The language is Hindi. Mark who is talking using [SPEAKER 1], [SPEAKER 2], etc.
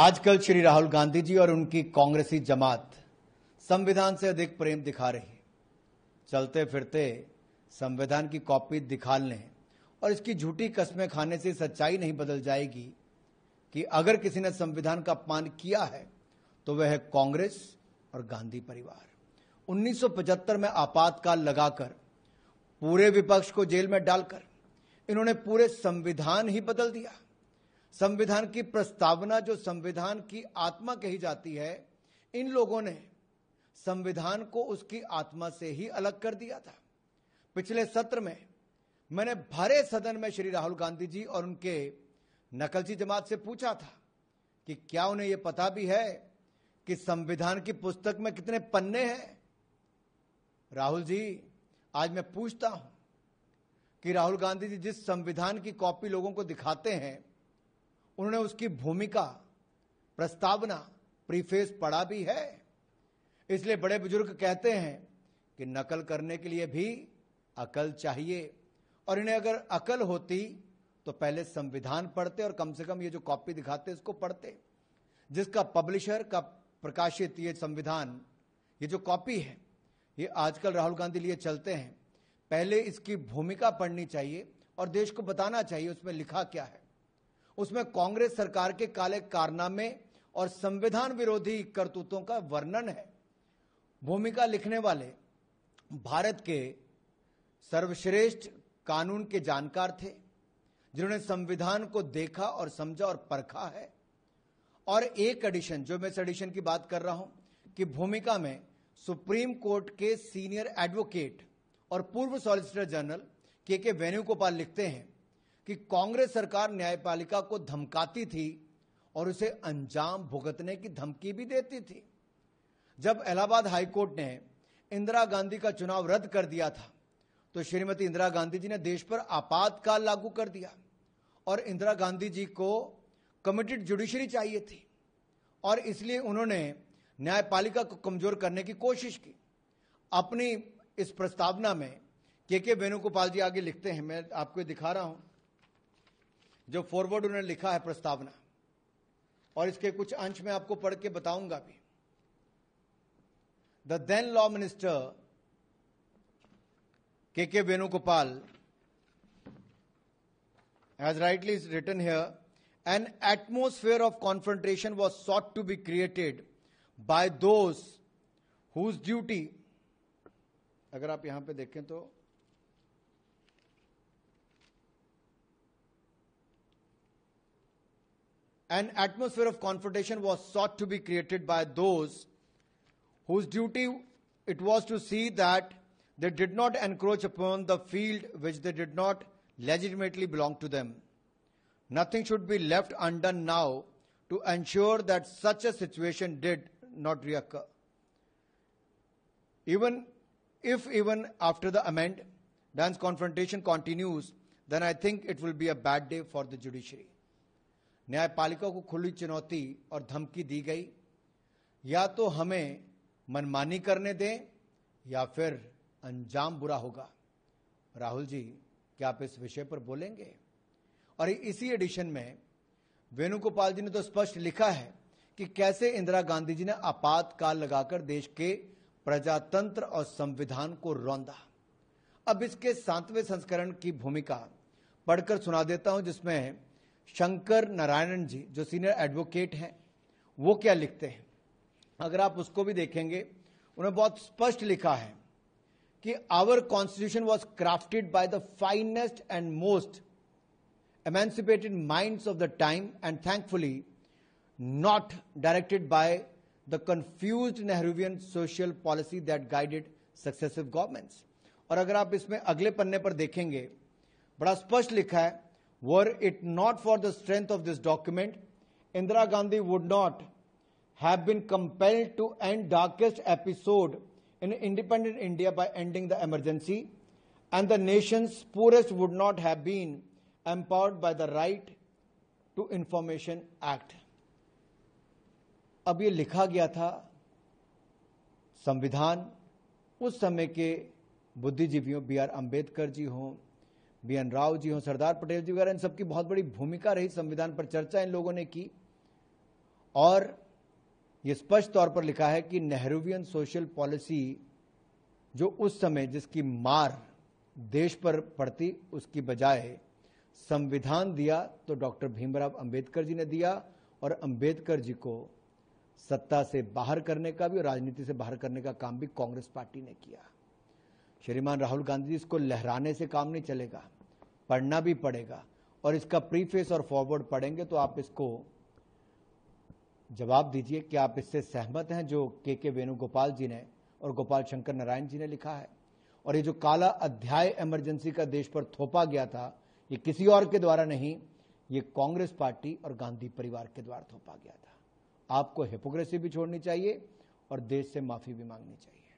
[SPEAKER 1] आजकल श्री राहुल गांधी जी और उनकी कांग्रेसी जमात संविधान से अधिक प्रेम दिखा रही है चलते फिरते संविधान की कॉपी लें और इसकी झूठी कस्में खाने से सच्चाई नहीं बदल जाएगी कि अगर किसी ने संविधान का अपमान किया है तो वह है कांग्रेस और गांधी परिवार 1975 में आपातकाल लगाकर पूरे विपक्ष को जेल में डालकर इन्होंने पूरे संविधान ही बदल दिया संविधान की प्रस्तावना जो संविधान की आत्मा कही जाती है इन लोगों ने संविधान को उसकी आत्मा से ही अलग कर दिया था पिछले सत्र में मैंने भरे सदन में श्री राहुल गांधी जी और उनके नकलची जमात से पूछा था कि क्या उन्हें यह पता भी है कि संविधान की पुस्तक में कितने पन्ने हैं राहुल जी आज मैं पूछता हूं कि राहुल गांधी जी जिस संविधान की कॉपी लोगों को दिखाते हैं उन्होंने उसकी भूमिका प्रस्तावना प्रीफेस पढ़ा भी है इसलिए बड़े बुजुर्ग कहते हैं कि नकल करने के लिए भी अकल चाहिए और इन्हें अगर अकल होती तो पहले संविधान पढ़ते और कम से कम ये जो कॉपी दिखाते इसको पढ़ते जिसका पब्लिशर का प्रकाशित ये संविधान ये जो कॉपी है ये आजकल राहुल गांधी लिए चलते हैं पहले इसकी भूमिका पढ़नी चाहिए और देश को बताना चाहिए उसमें लिखा क्या है उसमें कांग्रेस सरकार के काले कारनामे और संविधान विरोधी करतूतों का वर्णन है भूमिका लिखने वाले भारत के सर्वश्रेष्ठ कानून के जानकार थे जिन्होंने संविधान को देखा और समझा और परखा है और एक एडिशन जो मैं इस एडिशन की बात कर रहा हूं कि भूमिका में सुप्रीम कोर्ट के सीनियर एडवोकेट और पूर्व सॉलिसिटर जनरल के के वेणुगोपाल लिखते हैं कि कांग्रेस सरकार न्यायपालिका को धमकाती थी और उसे अंजाम भुगतने की धमकी भी देती थी जब इलाहाबाद हाईकोर्ट ने इंदिरा गांधी का चुनाव रद्द कर दिया था तो श्रीमती इंदिरा गांधी जी ने देश पर आपातकाल लागू कर दिया और इंदिरा गांधी जी को कमिटेड जुडिशरी चाहिए थी और इसलिए उन्होंने न्यायपालिका को कमजोर करने की कोशिश की अपनी इस प्रस्तावना में के के वेणुगोपाल जी आगे लिखते हैं मैं आपको दिखा रहा हूं जो फॉरवर्ड उन्होंने लिखा है प्रस्तावना और इसके कुछ अंश में आपको पढ़ के बताऊंगा भी the then law minister K K Venugopal has rightly written here an atmosphere of confrontation was sought to be created by those whose duty अगर आप यहां पे देखें तो an atmosphere of confrontation was sought to be created by those whose duty it was to see that they did not encroach upon the field which they did not legitimately belong to them. Nothing should be left undone now to ensure that such a situation did not reoccur. Even if even after the amend, dance confrontation continues, then I think it will be a bad day for the judiciary. न्यायपालिका को खुली चुनौती और धमकी दी गई या तो हमें मनमानी करने दें या फिर अंजाम बुरा होगा राहुल जी क्या आप इस विषय पर बोलेंगे और इसी एडिशन में वेणुगोपाल जी ने तो स्पष्ट लिखा है कि कैसे इंदिरा गांधी जी ने आपातकाल लगाकर देश के प्रजातंत्र और संविधान को रौंदा अब इसके सातवें संस्करण की भूमिका पढ़कर सुना देता हूं जिसमें शंकर नारायणन जी जो सीनियर एडवोकेट हैं वो क्या लिखते हैं अगर आप उसको भी देखेंगे उन्होंने बहुत स्पष्ट लिखा है कि our constitution was crafted by the finest and most emancipated mind of the time and thankfully not directed by the confused Nehruvian social policy that guided successive governments और अगर आप इसमें अगले पन्ने पर देखेंगे बड़ा स्पष्ट लिखा है Were it not for the strength of this document, Indira Gandhi would not have been compelled to end darkest episode in independent India by ending the emergency, and the nation's poorest would not have been empowered by the Right to Information Act. अब ये लिखा गया था संविधान उस समय के बुद्धिजीवियों बी अंबेडकर जी हों बी एन राव जी हों सरदार पटेल जी वगैरह इन सबकी बहुत बड़ी भूमिका रही संविधान पर चर्चा इन लोगों ने की और ये स्पष्ट तौर पर लिखा है कि नेहरूवियन सोशल पॉलिसी जो उस समय जिसकी मार देश पर पड़ती उसकी बजाय संविधान दिया तो डॉक्टर भीमराव अंबेडकर जी ने दिया और अंबेडकर जी को सत्ता से बाहर करने का भी और राजनीति से बाहर करने का काम भी कांग्रेस पार्टी ने किया श्रीमान राहुल गांधी जी इसको लहराने से काम नहीं चलेगा पढ़ना भी पड़ेगा और इसका प्रीफेस और फॉरवर्ड पढ़ेंगे तो आप इसको जवाब दीजिए कि आप इससे सहमत हैं जो के के वेणुगोपाल जी ने और गोपाल शंकर नारायण जी ने लिखा है और ये जो काला अध्याय इमरजेंसी का देश पर थोपा गया था ये किसी और के द्वारा नहीं ये कांग्रेस पार्टी और गांधी परिवार के द्वारा थोपा गया था आपको हिपोक्रेसी भी छोड़नी चाहिए और देश से माफी भी मांगनी चाहिए